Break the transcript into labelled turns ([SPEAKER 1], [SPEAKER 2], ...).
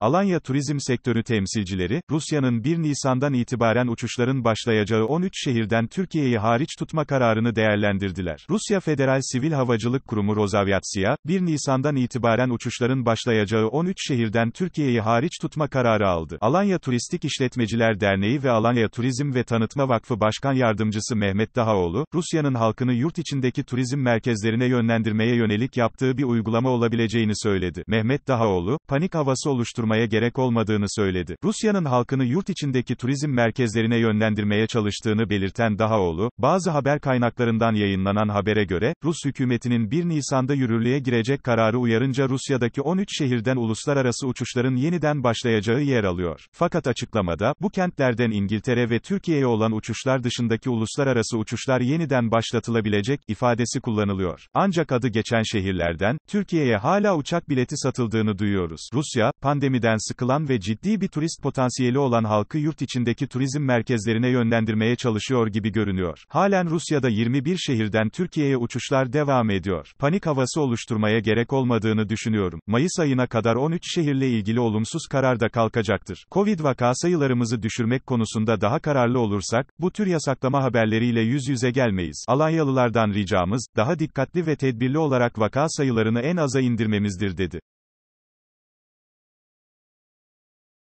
[SPEAKER 1] Alanya turizm sektörü temsilcileri, Rusya'nın 1 Nisan'dan itibaren uçuşların başlayacağı 13 şehirden Türkiye'yi hariç tutma kararını değerlendirdiler. Rusya Federal Sivil Havacılık Kurumu Rozavyatsia, 1 Nisan'dan itibaren uçuşların başlayacağı 13 şehirden Türkiye'yi hariç tutma kararı aldı. Alanya Turistik İşletmeciler Derneği ve Alanya Turizm ve Tanıtma Vakfı Başkan Yardımcısı Mehmet Dahaoğlu, Rusya'nın halkını yurt içindeki turizm merkezlerine yönlendirmeye yönelik yaptığı bir uygulama olabileceğini söyledi. Mehmet Dahaoğlu, panik havası oluşturma kaldırmaya gerek olmadığını söyledi. Rusya'nın halkını yurt içindeki turizm merkezlerine yönlendirmeye çalıştığını belirten Dahaoğlu, bazı haber kaynaklarından yayınlanan habere göre, Rus hükümetinin 1 Nisan'da yürürlüğe girecek kararı uyarınca Rusya'daki 13 şehirden uluslararası uçuşların yeniden başlayacağı yer alıyor. Fakat açıklamada, bu kentlerden İngiltere ve Türkiye'ye olan uçuşlar dışındaki uluslararası uçuşlar yeniden başlatılabilecek, ifadesi kullanılıyor. Ancak adı geçen şehirlerden, Türkiye'ye hala uçak bileti satıldığını duyuyoruz. Rusya, pandemi pandemiden sıkılan ve ciddi bir turist potansiyeli olan halkı yurt içindeki turizm merkezlerine yönlendirmeye çalışıyor gibi görünüyor. Halen Rusya'da 21 şehirden Türkiye'ye uçuşlar devam ediyor. Panik havası oluşturmaya gerek olmadığını düşünüyorum. Mayıs ayına kadar 13 şehirle ilgili olumsuz karar da kalkacaktır. Covid vaka sayılarımızı düşürmek konusunda daha kararlı olursak, bu tür yasaklama haberleriyle yüz yüze gelmeyiz. Alanyalılardan ricamız, daha dikkatli ve tedbirli olarak vaka sayılarını en aza indirmemizdir dedi.